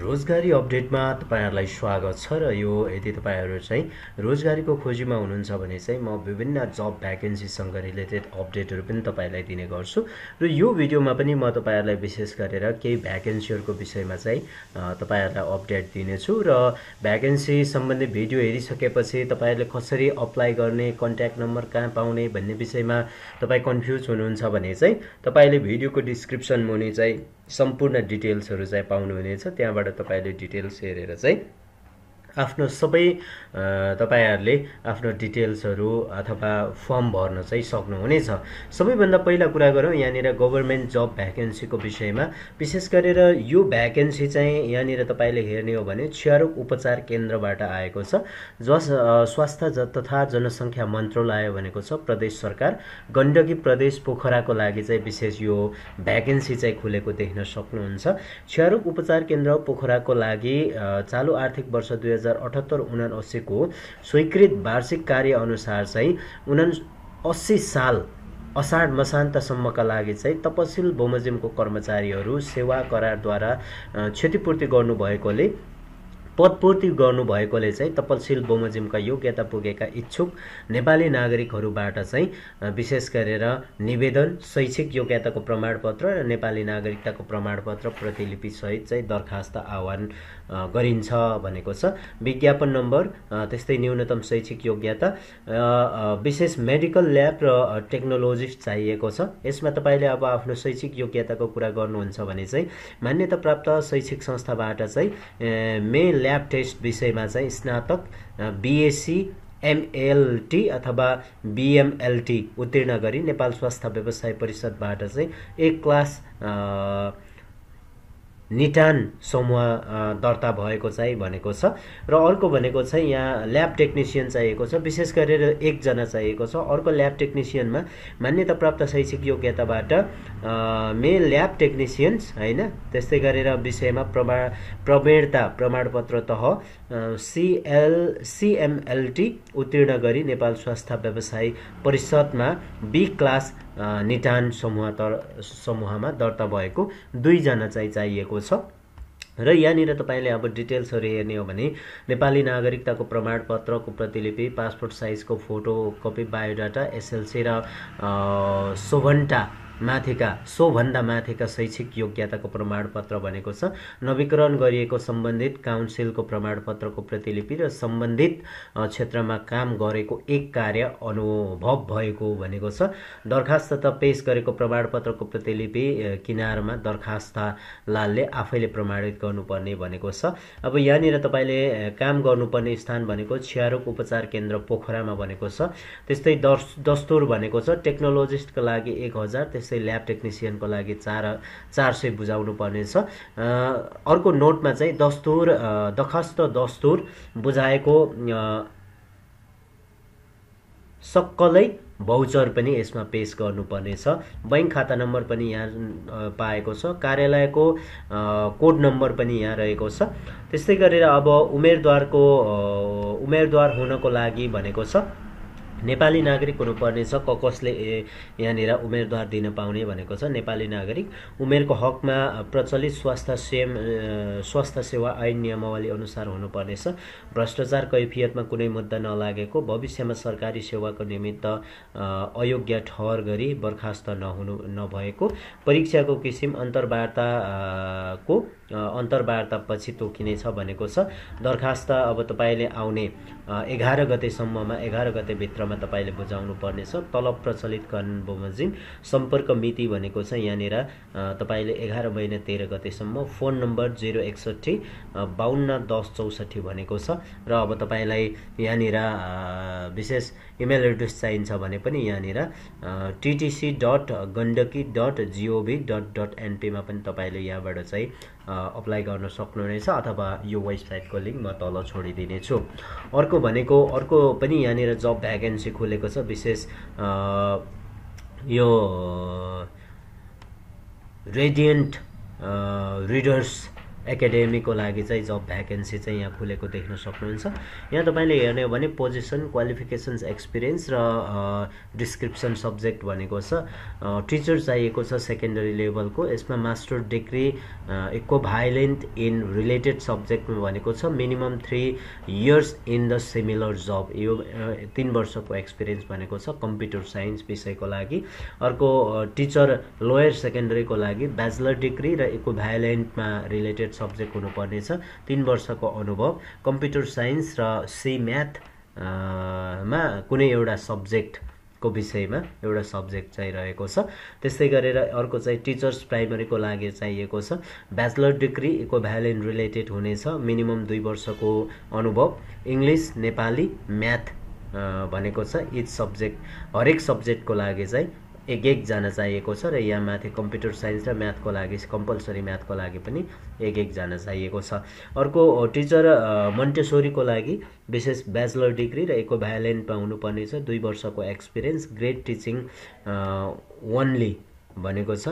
रोजगारी अपडेटमा तपाईँहरूलाई स्वागत छ र यो यदि तपाईँहरू चाहिँ रोजगारीको खोजीमा हुनुहुन्छ भने चाहिँ म विभिन्न जब भ्याकेन्सीसँग रिलेटेड अपडेटहरू पनि तपाईँहरूलाई दिने गर्छु र यो भिडियोमा पनि म तपाईँहरूलाई विशेष गरेर केही भ्याकेन्सीहरूको विषयमा चाहिँ तपाईँहरूलाई अपडेट दिनेछु र भ्याकेन्सी सम्बन्धी भिडियो हेरिसकेपछि तपाईँहरूले कसरी अप्लाई गर्ने कन्ट्याक्ट नम्बर कहाँ पाउने भन्ने विषयमा तपाईँ कन्फ्युज हुनुहुन्छ भने चाहिँ तपाईँले भिडियोको डिस्क्रिप्सन मुनि चाहिँ सम्पूर्ण डिटेल्सहरू चाहिँ पाउनुहुनेछ त्यहाँबाट तपाईँले डिटेल्स हेरेर चाहिँ आफ्नो सबै तपाईँहरूले आफ्नो डिटेल्सहरू अथवा फर्म भर्न चाहिँ सक्नुहुनेछ सबैभन्दा पहिला कुरा गरौँ यहाँनिर गभर्मेन्ट जब भ्याकेन्सीको विषयमा विशेष गरेर यो भ्याकेन्सी चाहिँ यहाँनिर तपाईँले हेर्ने हो भने क्षयरोग उपचार केन्द्रबाट आएको छ जस स्वास्थ्य तथा जनसङ्ख्या मन्त्रालय भनेको छ प्रदेश सरकार गण्डकी प्रदेश पोखराको लागि चाहिँ विशेष यो भ्याकेन्सी चाहिँ खुलेको देख्न सक्नुहुन्छ क्षयरोग उपचार केन्द्र पोखराको लागि चालु आर्थिक वर्ष दुई हजार अठहत्तर उनासीको स्वीकृत वार्षिक कार्यअनुसार चाहिँ उना अस्सी साल असाढ मसान्तसम्मका लागि चाहिँ तपसिल बमोजिमको कर्मचारीहरू सेवा करारद्वारा क्षतिपूर्ति गर्नुभएकोले पदपूर्ति गर्नुभएकोले चाहिँ तपसिल बमोजिमका योग्यता पुगेका इच्छुक नेपाली नागरिकहरूबाट चाहिँ विशेष गरेर निवेदन शैक्षिक योग्यताको प्रमाणपत्र र नेपाली नागरिकताको प्रमाणपत्र प्रतिलिपिसहित चाहिँ दरखास्त आह्वान गरिन्छ भनेको छ विज्ञापन नम्बर त्यस्तै न्यूनतम शैक्षिक योग्यता विशेष मेडिकल ल्याब र टेक्नोलोजिस्ट चाहिएको छ यसमा तपाईँले अब आफ्नो शैक्षिक योग्यताको कुरा गर्नुहुन्छ भने चाहिँ मान्यता प्राप्त शैक्षिक संस्थाबाट चाहिँ मेल ल्याब टेस्ट विषयमा चाहिँ स्नातक बिएससी एमएलटी अथवा बिएमएलटी उत्तीर्ण गरी नेपाल स्वास्थ्य व्यवसाय परिषदबाट चाहिँ एक क्लास निटान समूह दर्ता भएको चाहिँ भनेको छ र अर्को भनेको चाहिँ यहाँ ल्याब टेक्निसियन चाहिएको छ विशेष गरेर एकजना चाहिएको छ अर्को ल्याब टेक्निसियनमा मान्यता प्राप्त शैक्षिक योग्यताबाट मे ल्याब टेक्निसियन्स होइन त्यस्तै गरेर विषयमा प्रमा प्रवीणता प्रमाणपत्र तह सिएल सिएमएलटी उत्तीर्ण गरी नेपाल स्वास्थ्य व्यवसाय परिषदमा बी क्लास निटान समूह तर समूहमा दर्ता भएको दुईजना चाहिँ चाहिएको छ र यहाँनिर तपाईँले अब डिटेल्सहरू हेर्ने हो भने नेपाली नागरिकताको प्रमाणपत्रको प्रतिलिपि पासपोर्ट साइजको फोटो कपी बायोडाटा एसएलसी र सोभन्टा माथिका सोभन्दा माथिका शैक्षिक योग्यताको प्रमाणपत्र भनेको छ नवीकरण गरिएको सम्बन्धित काउन्सिलको प्रमाणपत्रको प्रतिलिपि र सम्बन्धित क्षेत्रमा काम गरेको एक कार्य अनुभव भएको भनेको छ दरखास्त त पेस गरेको प्रमाणपत्रको प्रतिलिपि किनारमा दरखास्तलालले आफैले प्रमाणित गर्नुपर्ने भनेको छ अब यहाँनिर तपाईँले काम गर्नुपर्ने स्थान भनेको छियारोक उपचार केन्द्र पोखरामा भनेको छ त्यस्तै दस्तुर भनेको छ टेक्नोलोजिस्टको लागि एक हजार त्यस्तै ल्याब टेक्निसियनको लागि चार चार सय बुझाउनु पर्नेछ अर्को नोटमा चाहिँ दस्तुर दखस्त दस्तुर बुझाएको सक्कलै भाउचर पनि यसमा पेस गर्नुपर्नेछ बैङ्क खाता नम्बर पनि यहाँ पाएको छ कार्यालयको कोड नम्बर पनि यहाँ रहेको छ त्यस्तै गरेर अब उमेरद्वारको उमेरद्वार हुनको लागि भनेको छ नेपाली नागरिक हुनुपर्नेछ क कसले यहाँनिर उमेरद्वार दिन पाउने भनेको छ नेपाली नागरिक उमेरको हकमा प्रचलित स्वास्थ्य सेम स्वास्थ्य सेवा ऐन नियमावली अनुसार हुनुपर्नेछ भ्रष्टाचार कैफियतमा कुनै मुद्दा नलागेको भविष्यमा सरकारी सेवाको निमित्त अयोग्य ठहर गरी बर्खास्त नहुनु नभएको परीक्षाको किसिम अन्तर्वार्ताको अन्तर्वार्तापछि तोकिनेछ भनेको छ दरखास्त अब तपाईँले आउने एघार गतेसम्ममा एघार गतेभित्रमा तपाईँले बुझाउनु पर्नेछ तलब प्रचलित कानुन बमोजिम सम्पर्क मिति भनेको छ यहाँनिर तपाईँले एघार महिना तेह्र गतेसम्म फोन नम्बर जिरो एकसट्ठी बाहन्न दस चौसठी भनेको छ र अब तपाईँलाई यहाँनिर विशेष इमेल एड्रेस चाहिन्छ भने पनि यहाँनिर TTC dot Gandaki dot GOV dot dot एनपीमा पनि तपाईँले यहाँबाट चाहिँ अप्लाई गर्न सक्नुहुनेछ अथवा यो वेबसाइटको लिङ्क म तल छोडिदिनेछु अर्को भनेको अर्को पनि यहाँनिर जब भ्याकेन्सी खुलेको छ विशेष यो रेडियन्ट रिडर्स एकाडेमीको लागि चाहिँ जब भ्याकेन्सी चाहिँ यहाँ खुलेको देख्न सक्नुहुन्छ यहाँ तपाईँले हेर्ने हो भने पोजिसन क्वालिफिकेसन्स एक्सपिरियन्स र डिस्क्रिप्सन सब्जेक्ट भनेको छ टिचर चाहिएको छ सेकेन्डरी लेभलको यसमा master degree equivalent in related सब्जेक्टमा भनेको छ minimum three years in the similar job यो तिन वर्षको एक्सपिरियन्स भनेको छ कम्प्युटर साइन्स विषयको लागि अर्को टिचर लोयर सेकेन्डरीको लागि ब्याचलर डिग्री र इको भाइलेन्टमा रिलेटेड सब्जेक्ट हुनुपर्नेछ तिन वर्षको अनुभव कम्प्युटर साइन्स र सी म्याथ मा कुनै एउटा सब्जेक्ट को विषयमा एउटा सब्जेक्ट चाहिँ रहेको छ त्यस्तै गरेर अर्को चाहिँ टिचर्स प्राइमरीको लागि चाहिएको छ ब्याचलर डिग्री भ्यालेन रिलेटेड हुनेछ मिनिमम दुई वर्षको अनुभव इङ्ग्लिस नेपाली म्याथ भनेको छ इच सब्जेक्ट हरेक सब्जेक्टको लागि चाहिँ एक एकजना चाहिएको छ र यहाँ माथि कम्प्युटर साइन्स र म्याथको लागि कम्पलसरी म्याथको लागि पनि एक एकजना चाहिएको छ अर्को टिचर मन्टेसोरीको लागि विशेष ब्याचलर डिग्री र इको भायोलेन्टमा हुनुपर्नेछ दुई वर्षको एक्सपिरियन्स ग्रेट टिचिङ ओन्ली भनेको छ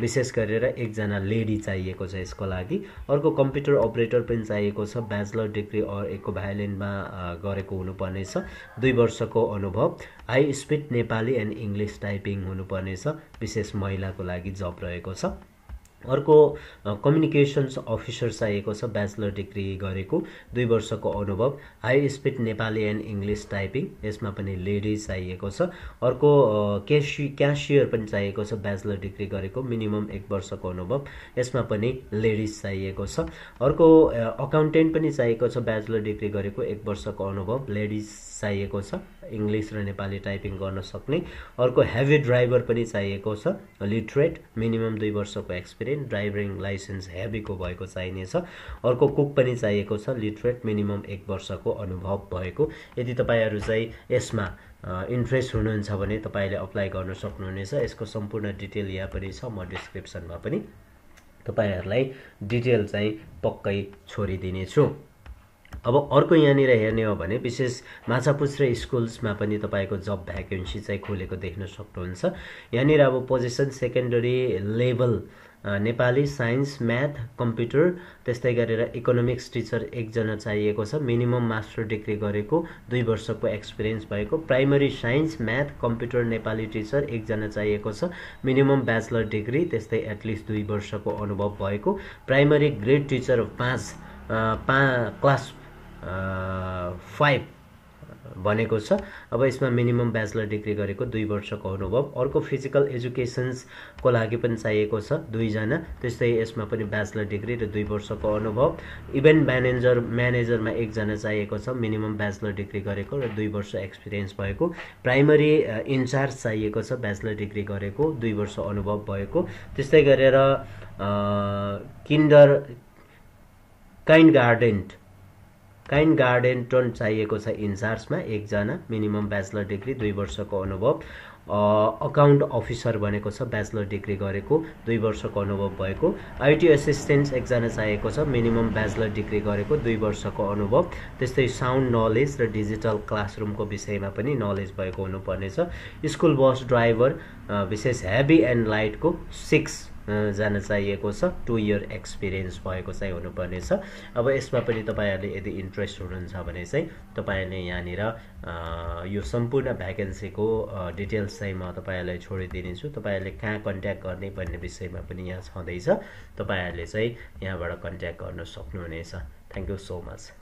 विशेष गरेर एकजना लेडी चाहिएको छ यसको लागि अर्को कम्प्युटर अपरेटर पनि चाहिएको छ ब्याचलर डिग्री भायोलिनमा गरेको हुनुपर्नेछ दुई वर्षको अनुभव high speed Nepali and English typing हुनुपर्नेछ विशेष महिलाको लागि जब रहेको छ अर्को कम्युनिकेसन्स अफिसर चाहिएको छ ब्याचलर डिग्री गरेको दुई वर्षको अनुभव high speed Nepali and English typing यसमा पनि लेडिज चाहिएको छ अर्को क्यासि क्यासियर पनि चाहिएको छ ब्याचलर डिग्री गरेको मिनिमम एक वर्षको अनुभव यसमा पनि लेडिज चाहिएको छ अर्को अकाउन्टेन्ट पनि चाहिएको छ ब्याचलर डिग्री गरेको एक वर्षको अनुभव लेडिज चाहिएको छ इङ्ग्लिस र नेपाली टाइपिङ गर्न सक्ने अर्को हेभी ड्राइभर पनि चाहिएको छ लिटरेट मिनिमम दुई वर्षको एक्सपिरियन्स ड्राइभिङ लाइसेन्स हेभीको भएको चाहिनेछ अर्को कुक पनि चाहिएको छ लिटरेट मिनिमम एक वर्षको अनुभव भएको यदि तपाईँहरू चाहिँ यसमा इन्ट्रेस्ट हुनुहुन्छ भने तपाईँले अप्लाई गर्न सक्नुहुनेछ यसको सम्पूर्ण डिटेल यहाँ पनि छ म डिस्क्रिप्सनमा पनि तपाईँहरूलाई डिटेल चाहिँ पक्कै छोडिदिनेछु अब अर्को यहाँनिर हेर्ने हो भने विशेष माछापुछ र स्कुल्समा पनि तपाईँको जब भ्याकेन्सी चाहिँ खोलेको देख्न सक्नुहुन्छ यहाँनिर अब position secondary level Nepali science math computer त्यस्तै गरेर इकोनोमिक्स टिचर एकजना चाहिएको छ मिनिमम मास्टर डिग्री गरेको दुई वर्षको एक्सपिरियन्स भएको primary science math computer Nepali teacher एकजना चाहिएको छ मिनिमम ब्याचलर डिग्री त्यस्तै एटलिस्ट दुई वर्षको अनुभव भएको प्राइमरी ग्रेड टिचर पाँच पा क्लास फाइभ भनेको छ अब यसमा मिनिमम ब्याचलर डिग्री गरेको दुई वर्षको अनुभव अर्को फिजिकल एजुकेसन्सको लागि पनि चाहिएको छ दुईजना त्यस्तै यसमा पनि ब्याचलर डिग्री र दुई वर्षको अनुभव इभेन्ट म्यानेजर म्यानेजरमा एकजना चाहिएको छ मिनिमम ब्याचलर डिग्री गरेको र दुई वर्ष एक्सपिरियन्स भएको प्राइमरी इन्चार्ज चाहिएको छ ब्याचलर डिग्री गरेको दुई वर्ष अनुभव भएको त्यस्तै गरेर किन्डर काइन्ड गार्डेन्ट काइन गार्डन टन चाहिएको छ इन्चार्जमा एकजना मिनिमम ब्याचलर डिग्री दुई वर्षको अनुभव अकाउन्ट अफिसर भनेको छ ब्याचलर डिग्री गरेको दुई वर्षको अनुभव भएको आइटी एसिस्टेन्ट एकजना चाहिएको छ मिनिमम ब्याचलर डिग्री गरेको दुई वर्षको अनुभव त्यस्तै साउन्ड नलेज र डिजिटल क्लासरुमको विषयमा पनि नलेज भएको हुनुपर्नेछ स्कुल बस ड्राइभर विशेष हेभी एन्ड लाइटको सिक्स जान चाहिएको छ टु इयर एक्सपिरियन्स भएको चाहिँ हुनुपर्नेछ अब यसमा पनि तपाईँहरूले यदि इन्ट्रेस्ट हुनुहुन्छ भने चाहिँ तपाईँहरूले यहाँनिर यो सम्पूर्ण भ्याकेन्सीको डिटेल्स चाहिँ म तपाईँहरूलाई छोडिदिनेछु तपाईँहरूले कहाँ कन्ट्याक्ट गर्ने भन्ने विषयमा पनि यहाँ छँदैछ तपाईँहरूले चाहिँ यहाँबाट कन्ट्याक्ट गर्न सक्नुहुनेछ थ्याङ्क यू सो मच